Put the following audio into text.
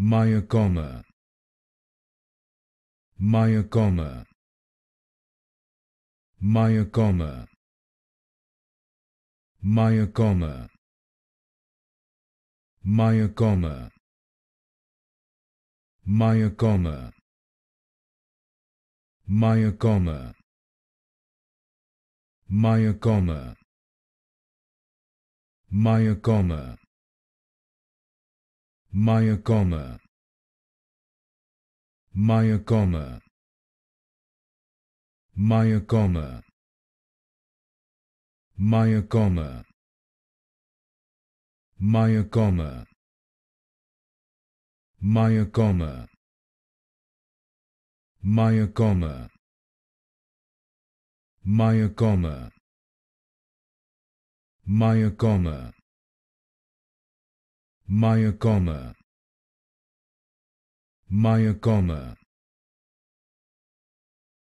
Maya Goma. Maya Goma. Maya Goma. Maya Goma. Maya Maya Maya Goma. Maya Goma. Maya Goma. Maya Goma. Maya Maya Maya Goma. Maya